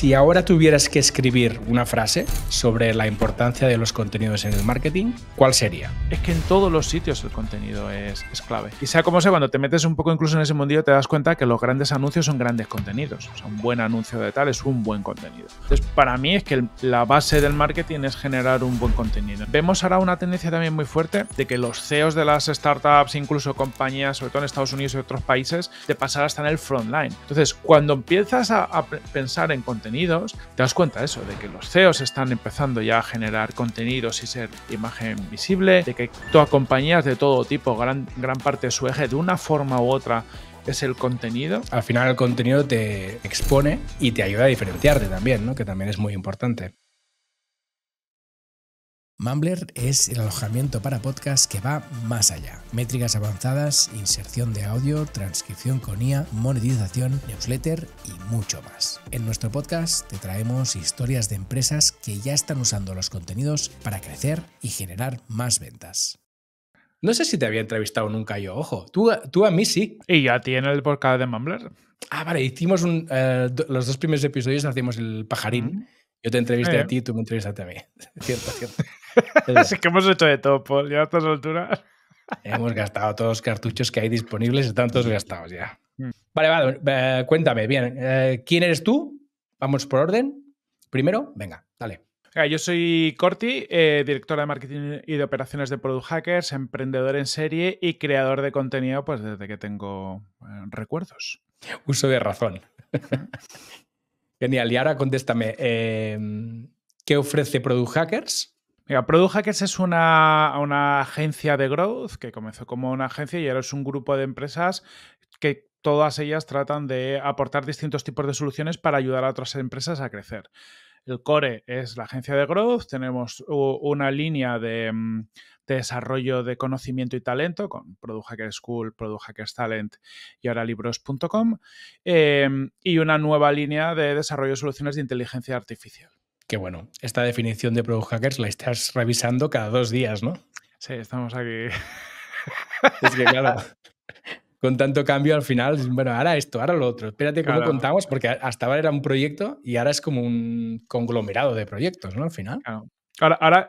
Si ahora tuvieras que escribir una frase sobre la importancia de los contenidos en el marketing, ¿cuál sería? Es que en todos los sitios el contenido es, clave. Y sea como sea, cuando te metes un poco incluso en ese mundillo, te das cuenta que los grandes anuncios son grandes contenidos. O sea, un buen anuncio de tal es un buen contenido. Entonces, para mí es que la base del marketing es generar un buen contenido. Vemos ahora una tendencia también muy fuerte de que los CEOs de las startups, incluso compañías, sobre todo en Estados Unidos y otros países, te pasar hasta en el front line. Entonces, cuando empiezas a pensar en contenido, te das cuenta de eso, de que los CEOs están empezando ya a generar contenidos y ser imagen visible, de que tú compañías de todo tipo, gran, gran parte de su eje, de una forma u otra, es el contenido. Al final el contenido te expone y te ayuda a diferenciarte también, que también es muy importante. Mumbler es el alojamiento para podcast que va más allá. Métricas avanzadas, inserción de audio, transcripción con IA, monetización, newsletter y mucho más. En nuestro podcast te traemos historias de empresas que ya están usando los contenidos para crecer y generar más ventas. No sé si te había entrevistado nunca yo, ojo, tú, a mí sí. Y ya ti el podcast de Mumbler. Ah, vale, hicimos eh, los dos primeros episodios, hacíamos el pajarín. Mm. Yo te entrevisté a ti y tú me entrevistaste a mí. cierto, cierto. Así que hemos hecho de todo, Paul, ya a estas alturas. hemos gastado todos los cartuchos que hay disponibles, están todos gastados ya. Mm. Vale, vale, eh, cuéntame, bien, eh, ¿quién eres tú? Vamos por orden. Primero, venga, dale. Yo soy Corti, eh, directora de marketing y de operaciones de Product Hackers, emprendedor en serie y creador de contenido pues desde que tengo recuerdos. Uso de razón. Genial, y ahora contéstame, ¿qué ofrece Product Hackers? Mira, Product Hackers es una, agencia de growth que comenzó como una agencia y ahora es un grupo de empresas que todas ellas tratan de aportar distintos tipos de soluciones para ayudar a otras empresas a crecer. El core es la agencia de growth, tenemos una línea mm, de, desarrollo de conocimiento y talento con Product Hackers School, Product Hackers Talent y ahora libros.com em, y una nueva línea de desarrollo de soluciones de inteligencia artificial que bueno, esta definición de product hackers la estás revisando cada dos días, ¿no? Sí, estamos aquí. Es que claro, con tanto cambio al final, bueno, ahora esto, ahora lo otro. Espérate cómo contamos, porque hasta ahora era un proyecto y ahora es como un conglomerado de proyectos, ¿no? Al final. Ahora, ahora,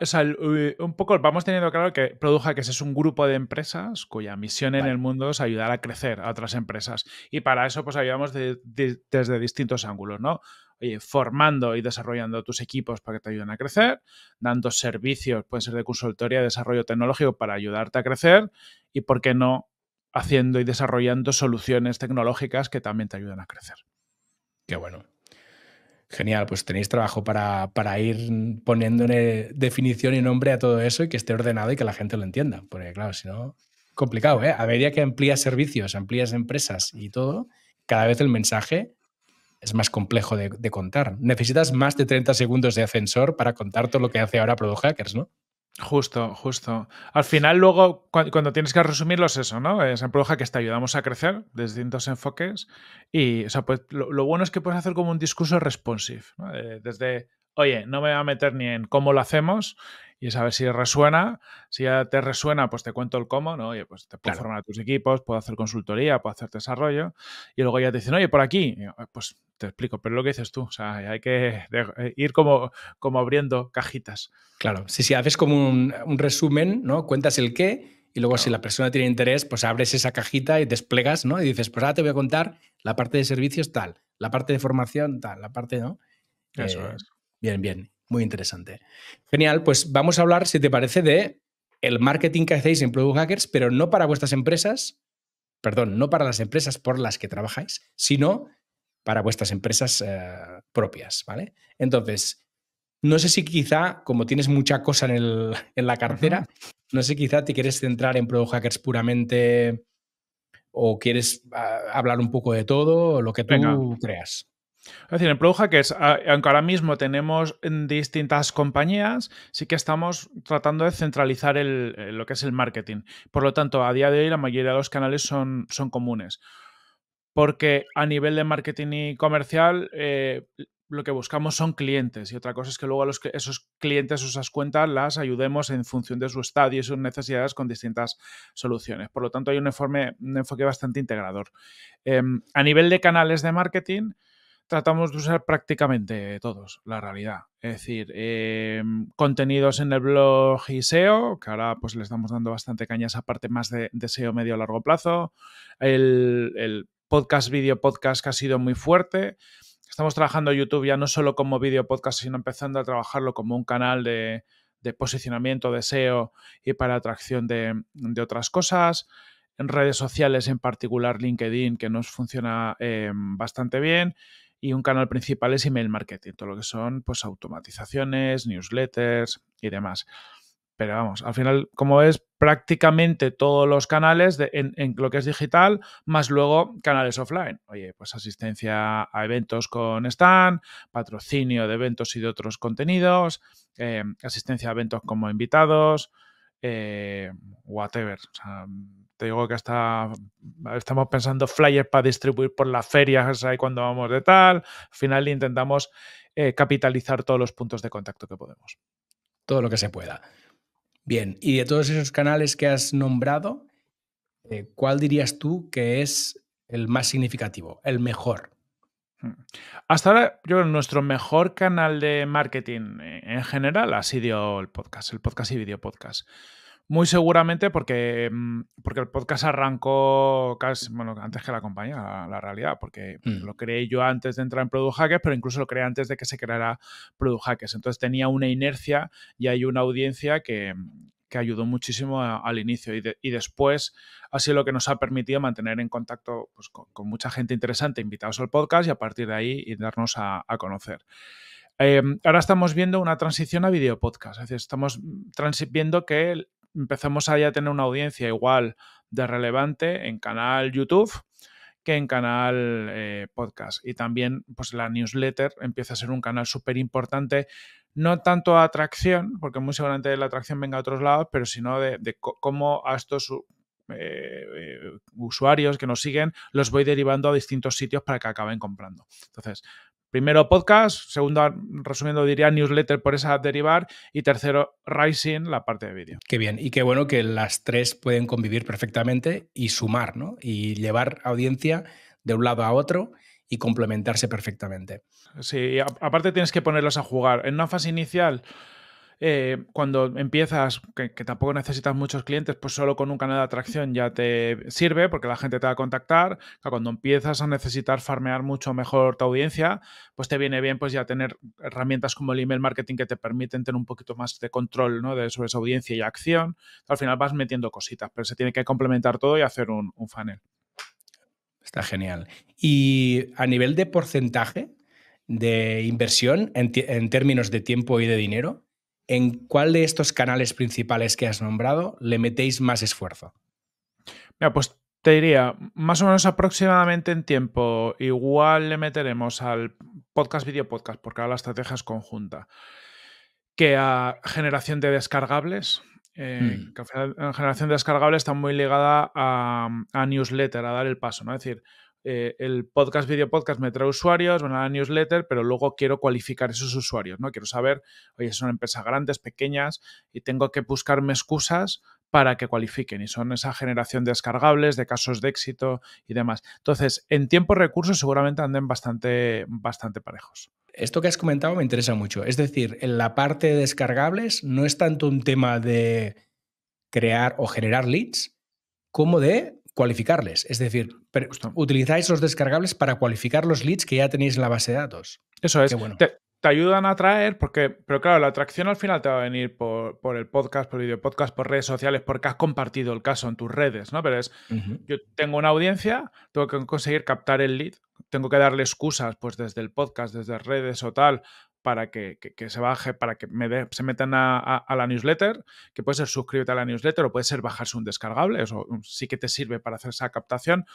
o un poco vamos teniendo claro que Product Hackers es un grupo de empresas cuya misión en el mundo es ayudar a crecer a otras empresas. Y para eso, pues ayudamos desde distintos ángulos, ¿no? formando y desarrollando tus equipos para que te ayuden a crecer, dando servicios, pueden ser de consultoría, desarrollo tecnológico para ayudarte a crecer y, ¿por qué no?, haciendo y desarrollando soluciones tecnológicas que también te ayuden a crecer. Qué bueno. Genial, pues tenéis trabajo para, para, ir poniéndole definición y nombre a todo eso y que esté ordenado y que la gente lo entienda. Porque claro, si no, complicado, ¿eh? A medida que amplías servicios, amplías empresas y todo, cada vez el mensaje es más complejo de, contar. Necesitas más de 30 segundos de ascensor para contar todo lo que hace ahora Product Hackers, ¿no? Justo, justo. Al final, luego, cuando tienes que resumirlos, eso, ¿no? Es eh, en Product Hackers te ayudamos a crecer desde distintos enfoques. Y, o pues lo, bueno es que puedes hacer como un discurso responsive, eh, desde, oye, no me voy a meter ni en cómo lo hacemos y es a ver si resuena. Si ya te resuena, pues te cuento el cómo, ¿no? Oye, pues te puedo formar a tus equipos, puedo hacer consultoría, puedo hacer desarrollo. Y luego ya te dicen, oye, por aquí. Ah, pues te explico, pero lo que dices tú, o sea, hay que eh, ir como, como abriendo cajitas. Claro, sí, si haces como un, resumen, ¿no? Cuentas el qué. Y luego, si la persona tiene interés, pues abres esa cajita y desplegas, ¿no? Y dices, pues ahora te voy a contar la parte de servicios tal, la parte de formación tal, la parte, ¿no? Eso eh, es. Bien, bien muy interesante. Genial, pues vamos a hablar, si te parece, de el marketing que hacéis en Product Hackers, pero no para vuestras empresas, perdón, no para las empresas por las que trabajáis, sino para vuestras empresas eh, propias, ¿vale? Entonces, no sé si quizá, como tienes mucha cosa en, la cartera, no sé quizá te quieres centrar en Product Hackers puramente o quieres ah, hablar un poco de todo, lo que tú creas. Es decir, en Product aunque ahora mismo tenemos distintas compañías, sí que estamos tratando de centralizar lo que es el marketing. Por lo tanto, a día de hoy la mayoría de los canales son, son comunes. Porque a nivel de marketing y comercial, eh, lo que buscamos son clientes. Y otra cosa es que luego a los, esos clientes, esas cuentas, las ayudemos en función de su estadio y sus necesidades con distintas soluciones. Por lo tanto, hay un, enfoque bastante integrador. Em, a nivel de canales de marketing, tratamos de usar prácticamente todos, la realidad. Es decir, em, contenidos en el blog y SEO, que ahora pues le estamos dando bastante caña a esa parte más de, SEO medio a largo plazo. El, podcast, video podcast que ha sido muy fuerte. Estamos trabajando YouTube ya no solo como vídeo podcast, sino empezando a trabajarlo como un canal de, posicionamiento, de SEO y para atracción de, otras cosas en redes sociales, en particular LinkedIn, que nos funciona em, bastante bien y un canal principal es email marketing, todo lo que son pues automatizaciones, newsletters y demás. Pero vamos, al final, como ves, prácticamente todos los canales en, lo que es digital, más luego canales offline. Oye, pues asistencia a eventos con stand, patrocinio de eventos y de otros contenidos, eh, asistencia a eventos como invitados, eh, whatever. O te digo que hasta estamos pensando flyers para distribuir por las ferias ahí cuando vamos de tal. Al final intentamos eh, capitalizar todos los puntos de contacto que podemos. Todo lo que se pueda. Bien, y de todos esos canales que has nombrado, eh, ¿cuál dirías tú que es el más significativo, el mejor? Hmm. Hasta ahora, yo creo que nuestro mejor canal de marketing eh, en general ha sido el podcast, el podcast y video podcast. Muy seguramente porque, mm, porque el podcast arrancó casi, bueno, antes que la compañía, la, realidad, porque mm. lo creé yo antes de entrar en Product Hackers, pero incluso lo creé antes de que se creara Product Hackers. Entonces tenía una inercia y hay una audiencia que, ayudó muchísimo al inicio y, después ha sido lo que nos ha permitido mantener en contacto pues, con, mucha gente interesante, invitados al podcast y a partir de ahí darnos a, conocer. Em, ahora estamos viendo una transición a video podcast. estamos mm, viendo que empezamos a a tener una audiencia igual de relevante en canal YouTube que en canal eh, podcast. Y también, pues la newsletter empieza a ser un canal súper importante, no tanto a atracción, porque muy seguramente la atracción venga a otros lados, pero sino de, cómo a estos eh, eh, usuarios que nos siguen los voy derivando a distintos sitios para que acaben comprando. Entonces, Primero podcast, segundo, resumiendo diría newsletter por esa derivar y tercero Rising, la parte de vídeo. Qué bien, y qué bueno que las tres pueden convivir perfectamente y sumar, ¿no? Y llevar audiencia de un lado a otro y complementarse perfectamente. Sí, aparte tienes que ponerlos a jugar. En una fase inicial eh, cuando empiezas, que, tampoco necesitas muchos clientes, pues solo con un canal de atracción ya te sirve porque la gente te va a contactar. Cuando empiezas a necesitar farmear mucho mejor tu audiencia, pues te viene bien pues ya tener herramientas como el email marketing que te permiten tener un poquito más de control de, sobre esa audiencia y acción. Al final vas metiendo cositas, pero se tiene que complementar todo y hacer un, un funnel. Está genial. Y a nivel de porcentaje de inversión en términos de tiempo y de dinero, ¿en cuál de estos canales principales que has nombrado le metéis más esfuerzo? Mira, pues te diría, más o menos aproximadamente en tiempo, igual le meteremos al podcast, video podcast, porque ahora la estrategia es conjunta, que a generación de descargables. Eh, mm. generación de descargables está muy ligada a, a, newsletter, a dar el paso, ¿no? Es decir, eh, el podcast, video podcast me trae usuarios, me a la newsletter, pero luego quiero cualificar esos usuarios, ¿no? Quiero saber, oye, son empresas grandes, pequeñas, y tengo que buscarme excusas para que cualifiquen. Y son esa generación de descargables, de casos de éxito y demás. Entonces, en tiempo recursos seguramente anden bastante, bastante parejos. Esto que has comentado me interesa mucho. Es decir, en la parte de descargables no es tanto un tema de crear o generar leads, como de cualificarles. Es decir, mm, utilizáis los descargables para cualificar los leads que ya tenéis en la base de datos. Eso es. Bueno. Te, ayudan a atraer, porque, pero claro, la atracción al final te va a venir por, el podcast, por el video podcast, por redes sociales, porque has compartido el caso en tus redes, ¿no? Pero es, yo tengo una audiencia, tengo que conseguir captar el lead, tengo que darle excusas, pues desde el podcast, desde redes o tal, para que, se baje, para que se metan a, la newsletter, que puede ser suscríbete a la newsletter o puede ser bajarse un descargable, eso mm, sí que te sirve para hacer esa captación,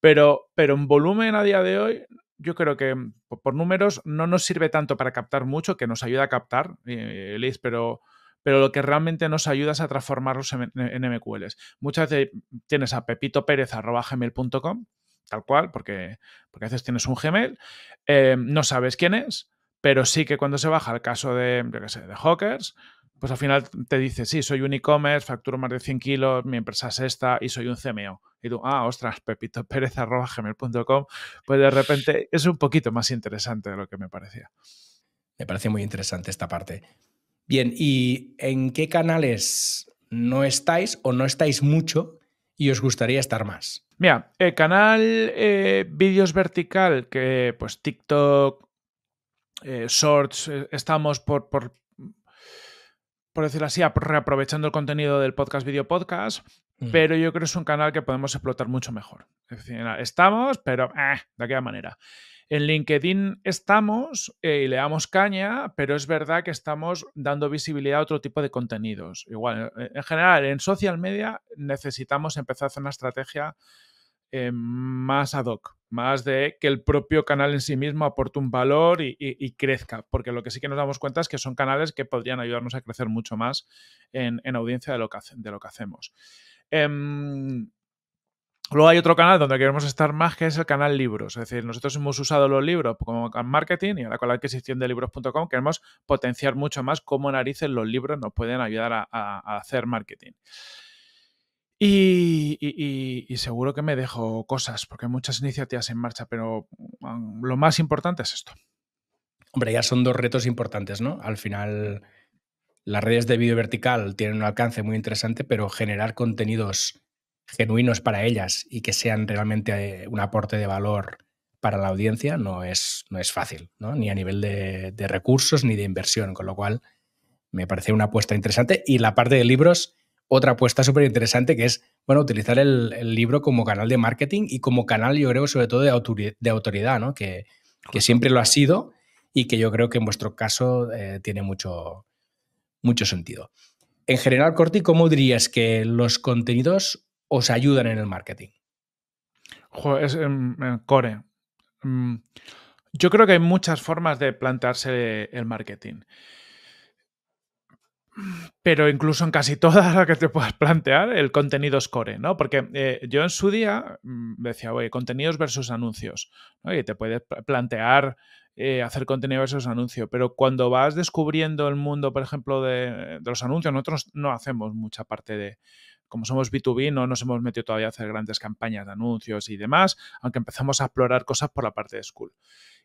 pero, pero en volumen a día de hoy yo creo que mm, por números no nos sirve tanto para captar mucho, que nos ayuda a captar, eh, pero, pero lo que realmente nos ayuda es a transformarlos en, MQLs. Muchas veces tienes a pepitoperez.gmail.com, tal cual, porque, porque a veces tienes un Gmail, eh, no sabes quién es, pero sí que cuando se baja el caso de, yo qué sé, de Hawkers, pues al final te dice, sí, soy un e-commerce, facturo más de 100 kilos, mi empresa es esta y soy un CMO. Y tú, ah, ostras, pepitoperez.gmail.com, pues de repente es un poquito más interesante de lo que me parecía. Me parece muy interesante esta parte. Bien, ¿y en qué canales no estáis o no estáis mucho y os gustaría estar más? Mira, el canal eh, vídeos vertical, que pues TikTok, eh, shorts, eh, estamos por, por, por, decirlo así, reaprovechando el contenido del podcast Video Podcast, mm. pero yo creo que es un canal que podemos explotar mucho mejor. estamos, pero eh, de aquella manera. En LinkedIn estamos y le damos caña, pero es verdad que estamos dando visibilidad a otro tipo de contenidos. Igual, en general, en social media necesitamos empezar a hacer una estrategia eh, más ad hoc, más de que el propio canal en sí mismo aporte un valor y, crezca, porque lo que sí que nos damos cuenta es que son canales que podrían ayudarnos a crecer mucho más en, audiencia de lo que, hacemos. Em, luego hay otro canal donde queremos estar más, que es el canal libros. Es decir, nosotros hemos usado los libros como marketing y ahora con la adquisición de libros.com queremos potenciar mucho más cómo narices los libros nos pueden ayudar a hacer marketing. Y, seguro que me dejo cosas, porque hay muchas iniciativas en marcha, pero mm, lo más importante es esto. Hombre, ya son dos retos importantes, ¿no? Al final, las redes de video vertical tienen un alcance muy interesante, pero generar contenidos genuinos para ellas y que sean realmente eh, un aporte de valor para la audiencia no es, no es fácil, ¿no? Ni a nivel de, de recursos ni de inversión, con lo cual me parece una apuesta interesante. Y la parte de libros otra apuesta súper interesante que es, bueno, utilizar el, libro como canal de marketing y como canal, yo creo, sobre todo de, autoridad, ¿no? Que, siempre lo ha sido y que yo creo que en vuestro caso eh, tiene mucho, mucho sentido. En general, Corti, ¿cómo dirías que los contenidos os ayudan en el marketing? core. Mm, yo creo que hay muchas formas de plantearse el marketing pero incluso en casi todas las que te puedas plantear, el contenido score. ¿no? Porque eh, yo en su día mm, decía, oye, contenidos versus anuncios. y te puedes plantear eh, hacer contenido versus anuncio, pero cuando vas descubriendo el mundo, por ejemplo, de los anuncios, nosotros no hacemos mucha parte de, como somos B2B, no nos hemos metido todavía a hacer grandes campañas de anuncios y demás, aunque empezamos a explorar cosas por la parte de School.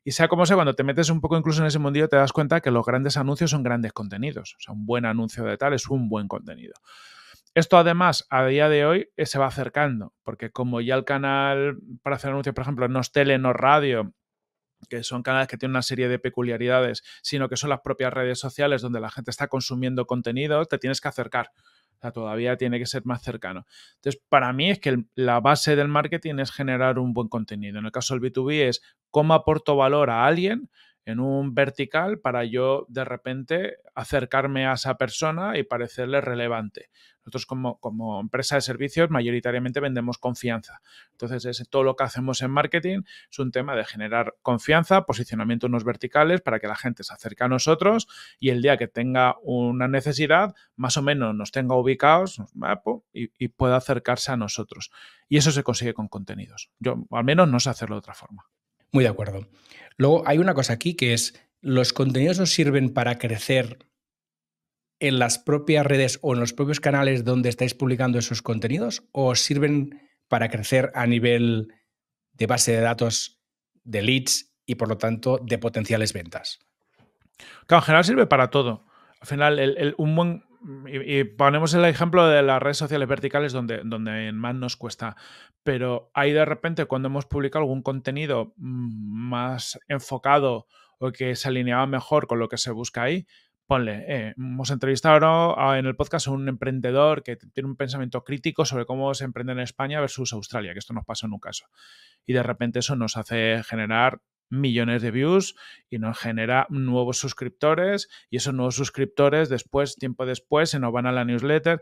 Y sea como sea, cuando te metes un poco incluso en ese mundillo, te das cuenta que los grandes anuncios son grandes contenidos. O sea, un buen anuncio de tal es un buen contenido. Esto además a día de hoy eh, se va acercando, porque como ya el canal para hacer anuncios, por ejemplo, no es tele, no es radio, que son canales que tienen una serie de peculiaridades, sino que son las propias redes sociales donde la gente está consumiendo contenido, te tienes que acercar. O todavía tiene que ser más cercano. Entonces, para mí es que la base del marketing es generar un buen contenido. En el caso del B2B es cómo aporto valor a alguien en un vertical para yo de repente acercarme a esa persona y parecerle relevante. Nosotros como, como, empresa de servicios mayoritariamente vendemos confianza. Entonces es, todo lo que hacemos en marketing es un tema de generar confianza, posicionamiento en unos verticales para que la gente se acerque a nosotros y el día que tenga una necesidad más o menos nos tenga ubicados y pueda acercarse a nosotros. Y eso se consigue con contenidos. Yo al menos no sé hacerlo de otra forma. Muy de acuerdo. Luego hay una cosa aquí que es, los contenidos os sirven para crecer en las propias redes o en los propios canales donde estáis publicando esos contenidos o sirven para crecer a nivel de base de datos de leads y por lo tanto de potenciales ventas? Claro, en general sirve para todo. Al final, el, un buen y, ponemos el ejemplo de las redes sociales verticales donde, donde más nos cuesta, pero ahí de repente cuando hemos publicado algún contenido mm, más enfocado o que se alineaba mejor con lo que se busca ahí, ponle, eh, hemos entrevistado en el podcast a un emprendedor que tiene un pensamiento crítico sobre cómo se emprende en España versus Australia, que esto nos pasó en un caso. Y de repente eso nos hace generar millones de views y nos genera nuevos suscriptores y esos nuevos suscriptores después, tiempo después, se nos van a la newsletter.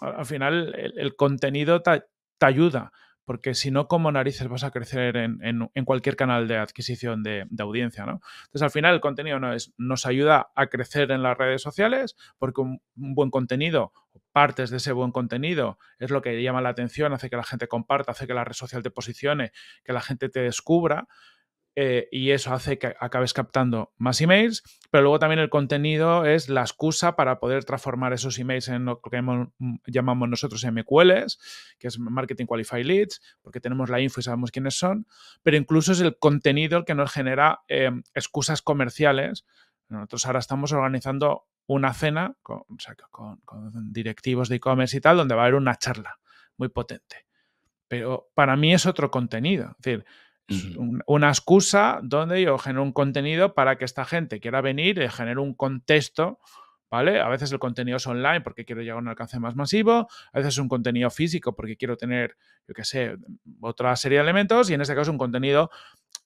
Al final, el, contenido te, ayuda, porque si no, como narices vas a crecer en, cualquier canal de adquisición de, audiencia, ¿no? Entonces, al final, el contenido nos ayuda a crecer en las redes sociales, porque un, un buen contenido partes de ese buen contenido es lo que llama la atención, hace que la gente comparta, hace que la red social te posicione, que la gente te descubra, eh, y eso hace que acabes captando más emails, pero luego también el contenido es la excusa para poder transformar esos emails en lo que llamamos nosotros MQLs, que es Marketing Qualified Leads, porque tenemos la info y sabemos quiénes son, pero incluso es el contenido el que nos genera em, excusas comerciales. Nosotros ahora estamos organizando una cena con, con directivos de e-commerce y tal, donde va a haber una charla muy potente. Pero para mí es otro contenido. Es decir, una excusa donde yo genero un contenido para que esta gente quiera venir, y eh, genero un contexto, ¿vale? A veces el contenido es online porque quiero llegar a un alcance más masivo, a veces es un contenido físico porque quiero tener, yo qué sé, otra serie de elementos y en este caso un contenido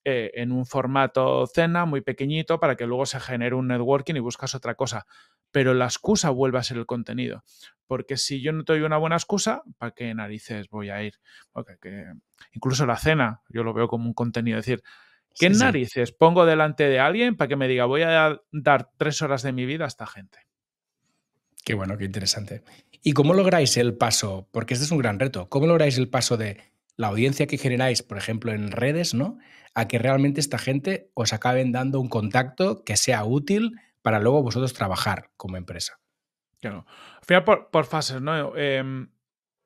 eh, en un formato cena muy pequeñito para que luego se genere un networking y buscas otra cosa. Pero la excusa vuelve a ser el contenido. Porque si yo no te doy una buena excusa, ¿para qué narices voy a ir? Incluso la cena, yo lo veo como un contenido. Es decir, ¿qué narices pongo delante de alguien para que me diga voy a dar tres horas de mi vida a esta gente? Qué bueno, qué interesante. ¿Y cómo lográis el paso? Porque este es un gran reto. ¿Cómo lográis el paso de la audiencia que generáis, por ejemplo, en redes, ¿no? A que realmente esta gente os acaben dando un contacto que sea útil para luego vosotros trabajar como empresa. Claro. Al final, por, fases, ¿no? Em,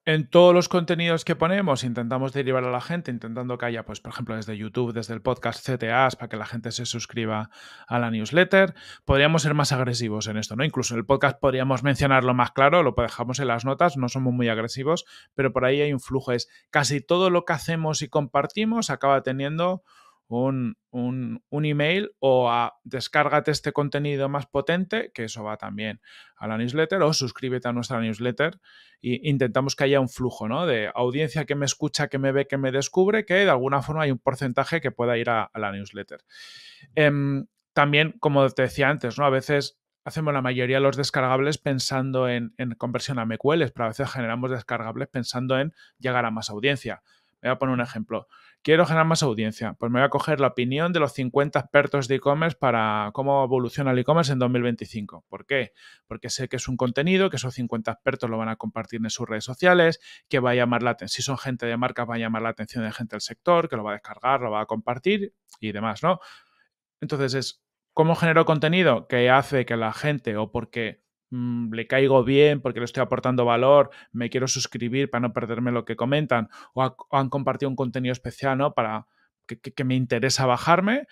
en todos los contenidos que ponemos intentamos derivar a la gente, intentando que haya, pues, por ejemplo, desde YouTube, desde el podcast CTAs, para que la gente se suscriba a la newsletter. Podríamos ser más agresivos en esto, ¿no? Incluso en el podcast podríamos mencionarlo más claro, lo dejamos en las notas, no somos muy agresivos, pero por ahí hay un flujo. Es casi todo lo que hacemos y compartimos acaba teniendo un, email o a descárgate este contenido más potente, que eso va también a la newsletter, o suscríbete a nuestra newsletter e intentamos que haya un flujo de audiencia que me escucha, que me ve, que me descubre, que de alguna forma hay un porcentaje que pueda ir a, la newsletter. Em, también, como te decía antes, ¿no? a veces hacemos la mayoría de los descargables pensando en, conversión a MQLs, pero a veces generamos descargables pensando en llegar a más audiencia. Voy a poner un ejemplo. Quiero generar más audiencia. Pues me voy a coger la opinión de los 50 expertos de e-commerce para cómo evoluciona el e-commerce en 2025. ¿Por qué? Porque sé que es un contenido, que esos 50 expertos lo van a compartir en sus redes sociales, que va a llamar la atención. Si son gente de marcas, va a llamar la atención de gente del sector, que lo va a descargar, lo va a compartir y demás, ¿no? Entonces es, ¿cómo genero contenido que hace que la gente o porque Mm, le caigo bien porque le estoy aportando valor, me quiero suscribir para no perderme lo que comentan, o, han compartido un contenido especial, ¿no? Para que, me interesa bajarme.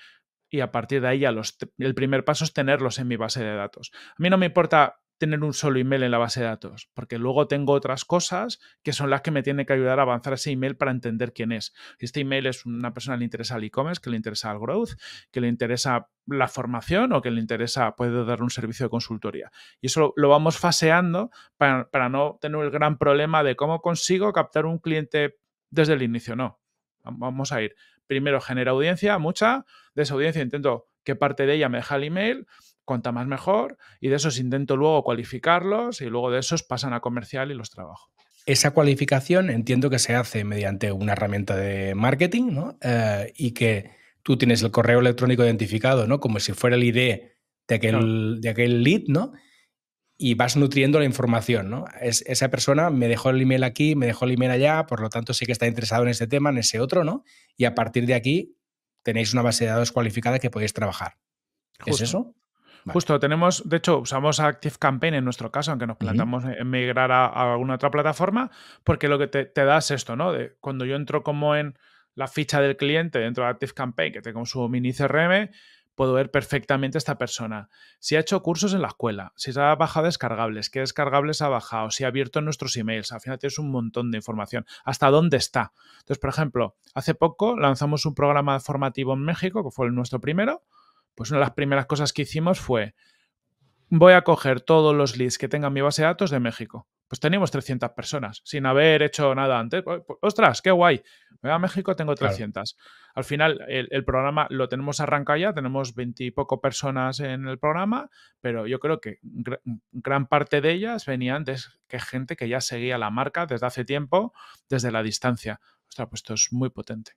Y a partir de ahí ya los, el primer paso es tenerlos en mi base de datos. A mí no me importa tener un solo email en la base de datos, porque luego tengo otras cosas que son las que me tienen que ayudar a avanzar ese email para entender quién es. Este email es una persona que le interesa al e-commerce, que le interesa el growth, que le interesa la formación o que le interesa, puede dar un servicio de consultoría. Y eso lo, vamos faseando para, para no tener el gran problema de cómo consigo captar un cliente desde el inicio. No, vamos a ir. Primero genera audiencia, mucha, de esa audiencia intento que parte de ella me deja el email, Conta más mejor, y de esos intento luego cualificarlos y luego de esos pasan a comercial y los trabajo. Esa cualificación entiendo que se hace mediante una herramienta de marketing eh, y que tú tienes el correo electrónico identificado, ¿no? como si fuera el ID de aquel, de aquel lead, ¿no? y vas nutriendo la información, Es, esa persona me dejó el email aquí, me dejó el email allá, por lo tanto sí que está interesado en ese tema, en ese otro, ¿no? Y a partir de aquí tenéis una base de datos cualificada que podéis trabajar. ¿Es eso? Justo, tenemos, de hecho, usamos Active Campaign en nuestro caso, aunque nos plantamos en migrar a, alguna otra plataforma, porque lo que te, das es esto, ¿no? De, cuando yo entro como en la ficha del cliente dentro de Active Campaign, que tengo su mini CRM, puedo ver perfectamente esta persona. Si ha hecho cursos en la escuela, si se ha bajado descargables, qué descargables ha bajado, si ha abierto nuestros emails, al final tienes un montón de información, hasta dónde está. Entonces, por ejemplo, hace poco lanzamos un programa formativo en México, que fue el nuestro primero, pues una de las primeras cosas que hicimos fue, voy a coger todos los leads que tenga mi base de datos de México. Pues teníamos 300 personas, sin haber hecho nada antes. Pues, pues, ¡Ostras, qué guay! Voy a México, tengo 300. Al final, el, programa lo tenemos arrancado ya, tenemos veintipoco poco personas en el programa, pero yo creo que gran parte de ellas venían de que gente que ya seguía la marca desde hace tiempo, desde la distancia. Ostras, pues esto es muy potente.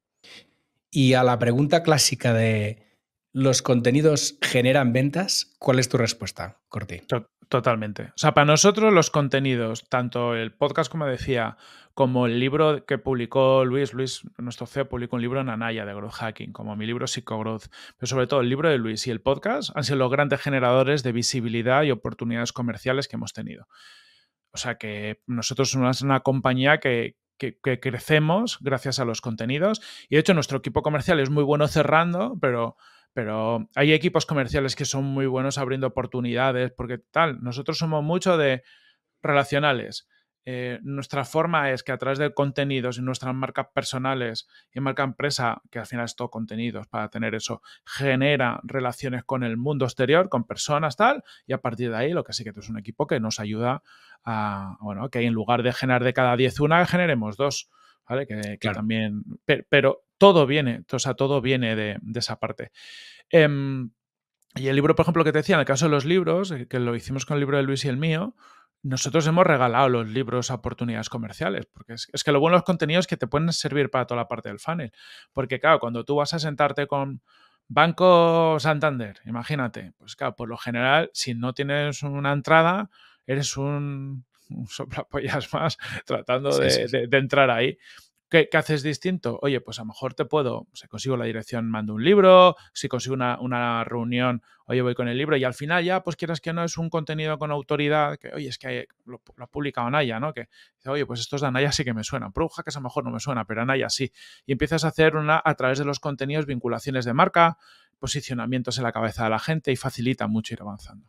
Y a la pregunta clásica de los contenidos generan ventas, ¿cuál es tu respuesta, Corti? Totalmente. O sea, para nosotros los contenidos, tanto el podcast, como decía, como el libro que publicó Luis, Luis, nuestro CEO, publicó un libro en Anaya de Growth Hacking, como mi libro Psicogrowth, pero sobre todo el libro de Luis y el podcast han sido los grandes generadores de visibilidad y oportunidades comerciales que hemos tenido. O sea que nosotros somos una compañía que, crecemos gracias a los contenidos y de hecho nuestro equipo comercial es muy bueno cerrando, pero pero hay equipos comerciales que son muy buenos abriendo oportunidades, porque tal, nosotros somos mucho de relacionales. Eh, nuestra forma es que a través de contenidos y nuestras marcas personales y marca empresa, que al final es todo contenidos para tener eso, genera relaciones con el mundo exterior, con personas, tal, y a partir de ahí lo que sí que es un equipo que nos ayuda a, bueno, que en lugar de generar de cada 10 una, generemos dos, ¿vale? Que, también, pero todo viene, o todo viene de, esa parte. Em, y el libro, por ejemplo, que te decía, en el caso de los libros, eh, que lo hicimos con el libro de Luis y el mío, nosotros hemos regalado los libros a oportunidades comerciales, porque es, que lo bueno de los contenidos es que te pueden servir para toda la parte del funnel. Porque, claro, cuando tú vas a sentarte con Banco Santander, imagínate, pues claro, por lo general, si no tienes una entrada, eres un, un soplapollas más tratando de entrar ahí. ¿Qué, haces distinto? Oye, pues a lo mejor te puedo, si consigo la dirección, mando un libro, si consigo una, reunión, oye, voy con el libro y al final ya, pues quieras que no, es un contenido con autoridad, que oye, es que lo, ha publicado Anaya, ¿no? Que dice, oye, pues estos de Anaya sí que me suenan, Bruja que a lo mejor no me suena, pero Anaya sí. Y empiezas a hacer una, a través de los contenidos, vinculaciones de marca, posicionamientos en la cabeza de la gente y facilita mucho ir avanzando.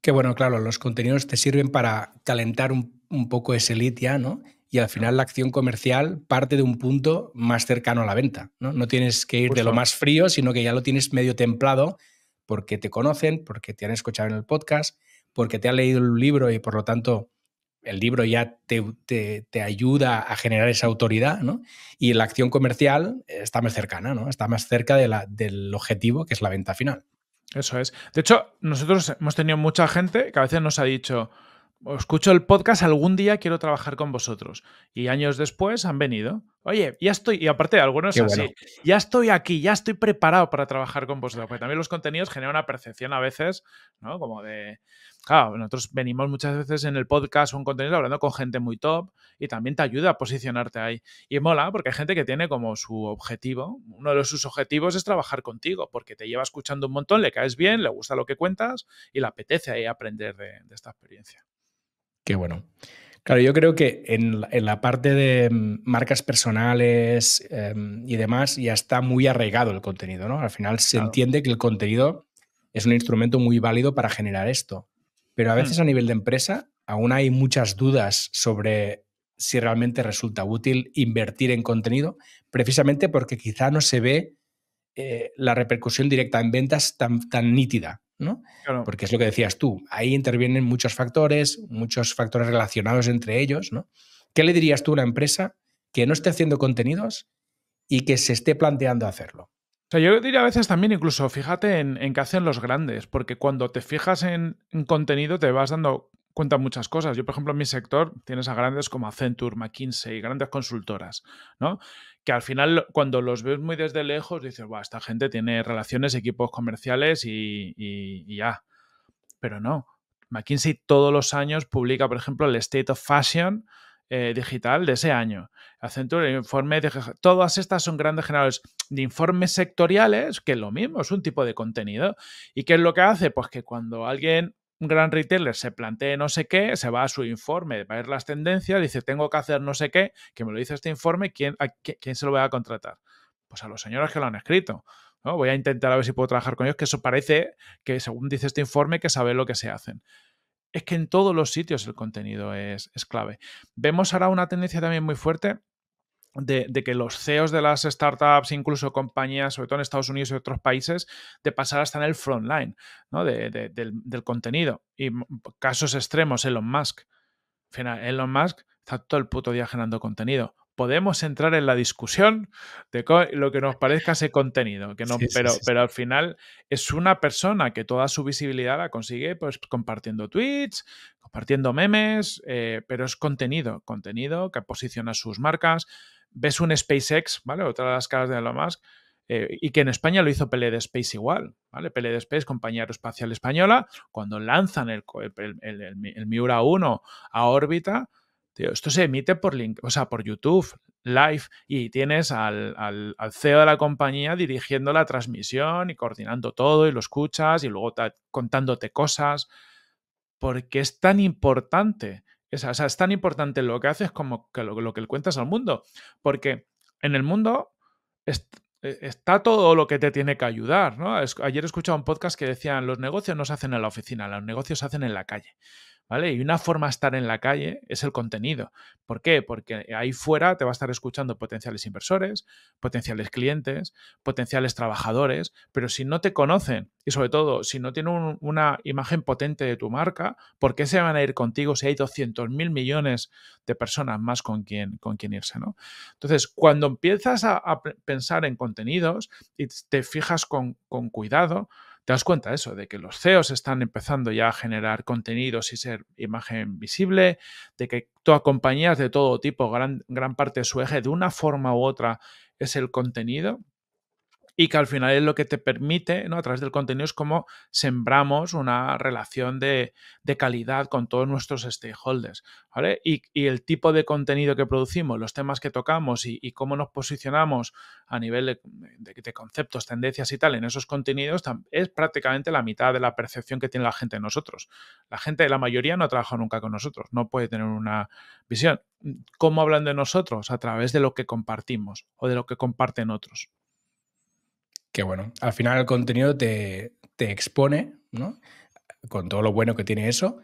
Qué bueno, claro, los contenidos te sirven para calentar un, un poco ese lead ya, ¿no? y al final la acción comercial parte de un punto más cercano a la venta. No, tienes que ir de lo más frío, sino que ya lo tienes medio templado porque te conocen, porque te han escuchado en el podcast, porque te han leído el libro y por lo tanto el libro ya te, te, ayuda a generar esa autoridad, ¿no? Y la acción comercial está más cercana, ¿no? Está más cerca del objetivo que es la venta final. Eso es. De hecho, nosotros hemos tenido mucha gente que a veces nos ha dicho, escucho el podcast, algún día quiero trabajar con vosotros. Y años después han venido. Oye, ya estoy, y aparte algunos así, ya estoy aquí, ya estoy preparado para trabajar con vosotros. Porque también los contenidos generan una percepción a veces, ¿no? Como de. Claro, nosotros venimos muchas veces en el podcast o en contenido hablando con gente muy top y también te ayuda a posicionarte ahí. Y mola porque hay gente que tiene como su objetivo, uno de sus objetivos es trabajar contigo porque te lleva escuchando un montón, le caes bien, le gusta lo que cuentas y le apetece ahí aprender de esta experiencia. Qué bueno. Claro, yo creo que en, la parte de mm, marcas personales em, y demás ya está muy arraigado el contenido, Al final se entiende que el contenido es un instrumento muy válido para generar esto. Pero a hmm. veces a nivel de empresa aún hay muchas dudas sobre si realmente resulta útil invertir en contenido, precisamente porque quizá no se ve eh, la repercusión directa en ventas tan nítida. ¿no? Porque es lo que decías tú, ahí intervienen muchos factores, muchos factores relacionados entre ellos, ¿no? ¿Qué le dirías tú a una empresa que no esté haciendo contenidos y que se esté planteando hacerlo? yo diría a veces también, incluso fíjate en, qué hacen los grandes, porque cuando te fijas en, contenido te vas dando cuenta muchas cosas. Yo, por ejemplo, en mi sector tienes a grandes como Accenture, McKinsey, grandes consultoras, ¿no? que al final cuando los ves muy desde lejos dices, esta gente tiene relaciones, equipos comerciales y, ya. Pero no. McKinsey todos los años publica, por ejemplo, el State of Fashion, eh, digital de ese año. Accenture, informe de... Todas estas son grandes generadores de informes sectoriales, que es lo mismo, es un tipo de contenido. ¿Y qué es lo que hace? Pues que cuando alguien un gran retailer se plantea no sé qué, se va a su informe, va a ver las tendencias, dice, tengo que hacer no sé qué, que me lo dice este informe, ¿quién, a, ¿quién se lo va a contratar? Pues a los señores que lo han escrito. ¿no? Voy a intentar a ver si puedo trabajar con ellos, que eso parece que, según dice este informe, que saben lo que se hacen. Es que en todos los sitios el contenido es, es clave. Vemos ahora una tendencia también muy fuerte de, que los CEOs de las startups, incluso compañías, sobre todo en Estados Unidos y otros países, de pasar hasta en el frontline ¿no? De, del, contenido. Y casos extremos, Elon Musk. Elon Musk está todo el puto día generando contenido. Podemos entrar en la discusión de lo que nos parezca ese contenido, que no, pero, pero al final es una persona que toda su visibilidad la consigue pues, compartiendo tweets, compartiendo memes, eh, pero es contenido, contenido que posiciona sus marcas, ves un SpaceX, ¿vale? Otra de las caras de Elon Musk, eh, y que en España lo hizo de Space igual, ¿vale? de Space, compañía aeroespacial española, cuando lanzan el, Miura 1 a órbita, esto se emite por link, o sea, por YouTube live y tienes al, al, CEO de la compañía dirigiendo la transmisión y coordinando todo y lo escuchas y luego contándote cosas. Porque es tan importante o es tan importante lo que haces como que lo, que le cuentas al mundo. Porque en el mundo e-, está todo lo que te tiene que ayudar. ¿no? ayer escuchaba un podcast que decían, los negocios no se hacen en la oficina, los negocios se hacen en la calle. Y una forma de estar en la calle es el contenido. ¿Por qué? Porque ahí fuera te va a estar escuchando potenciales inversores, potenciales clientes, potenciales trabajadores, pero si no te conocen y sobre todo si no tienen una imagen potente de tu marca, ¿por qué se van a ir contigo si hay 200 mil millones de personas más con quien, con irse, ¿no? Entonces, cuando empiezas a, pensar en contenidos y te fijas con cuidado, te das cuenta de eso, de que los CEOs están empezando ya a generar contenidos y ser imagen visible, de que todas compañías de todo tipo, gran, gran parte de su eje, de una forma u otra, es el contenido y que al final es lo que te permite, ¿no? a través del contenido, es como sembramos una relación de, calidad con todos nuestros stakeholders. ¿vale? Y, el tipo de contenido que producimos, los temas que tocamos y, cómo nos posicionamos a nivel de, conceptos, tendencias y tal en esos contenidos es prácticamente la mitad de la percepción que tiene la gente de nosotros. La gente, de la mayoría, no ha trabajado nunca con nosotros, no puede tener una visión. ¿Cómo hablan de nosotros? A través de lo que compartimos o de lo que comparten otros que bueno, al final el contenido te, expone, ¿no? Con todo lo bueno que tiene eso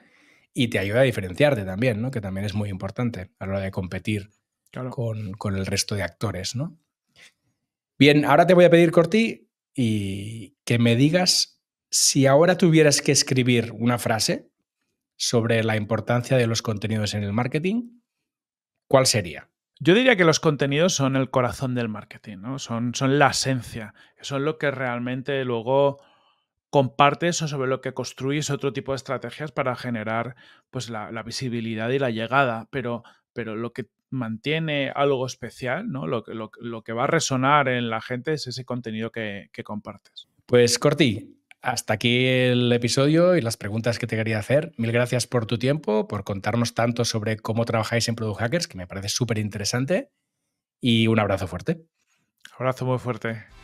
y te ayuda a diferenciarte también, ¿no? Que también es muy importante a la hora de competir con, el resto de actores, ¿no? Bien, ahora te voy a pedir, Corti, y que me digas si ahora tuvieras que escribir una frase sobre la importancia de los contenidos en el marketing, ¿cuál sería? Yo diría que los contenidos son el corazón del marketing, ¿no? son, son la esencia, son lo que realmente luego compartes o sobre lo que construyes otro tipo de estrategias para generar pues, la, visibilidad y la llegada, pero, pero lo que mantiene algo especial, ¿no? Lo, lo, que va a resonar en la gente es ese contenido que, que compartes. Pues Corti, hasta aquí el episodio y las preguntas que te quería hacer. Mil gracias por tu tiempo, por contarnos tanto sobre cómo trabajáis en Product Hackers, que me parece súper interesante. Y un abrazo fuerte. Abrazo muy fuerte.